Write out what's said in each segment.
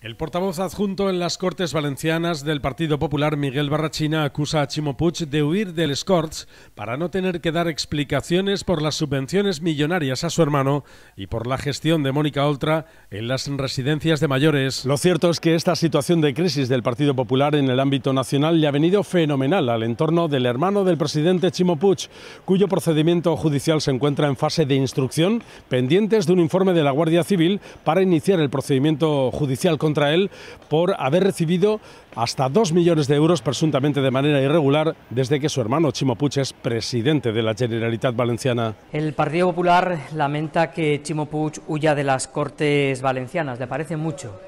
El portavoz adjunto en las Cortes Valencianas del Partido Popular, Miguel Barrachina, acusa a Chimo Puig de huir del Scorts para no tener que dar explicaciones por las subvenciones millonarias a su hermano y por la gestión de Mónica Oltra en las residencias de mayores. Lo cierto es que esta situación de crisis del Partido Popular en el ámbito nacional le ha venido fenomenal al entorno del hermano del presidente Chimo Puig, cuyo procedimiento judicial se encuentra en fase de instrucción, pendientes de un informe de la Guardia Civil para iniciar el procedimiento judicial contra él por haber recibido hasta 2 millones de euros presuntamente de manera irregular desde que su hermano Chimo Puig es presidente de la Generalitat Valenciana. El Partido Popular lamenta que Chimo Puig huya de las Cortes Valencianas, le parece mucho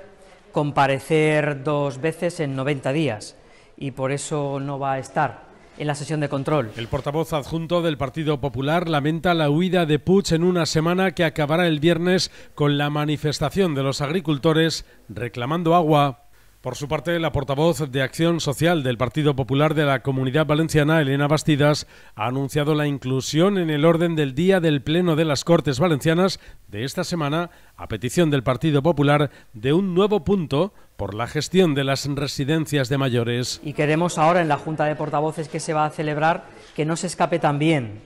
comparecer dos veces en 90 días y por eso no va a estar en la sesión de control. El portavoz adjunto del Partido Popular lamenta la huida de Puig en una semana que acabará el viernes con la manifestación de los agricultores reclamando agua. Por su parte, la portavoz de Acción Social del Partido Popular de la Comunidad Valenciana, Elena Bastidas, ha anunciado la inclusión en el orden del día del Pleno de las Cortes Valencianas de esta semana, a petición del Partido Popular, de un nuevo punto por la gestión de las residencias de mayores. Y queremos ahora en la Junta de Portavoces que se va a celebrar que no se escape también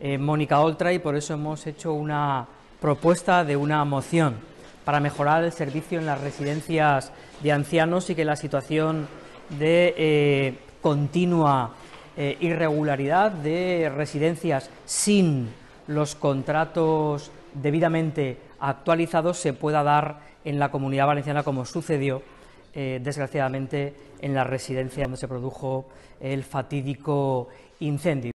eh, Mónica Oltra y por eso hemos hecho una propuesta de una moción para mejorar el servicio en las residencias de ancianos y que la situación de eh, continua eh, irregularidad de residencias sin los contratos debidamente actualizados se pueda dar en la comunidad valenciana como sucedió eh, desgraciadamente en la residencia donde se produjo el fatídico incendio.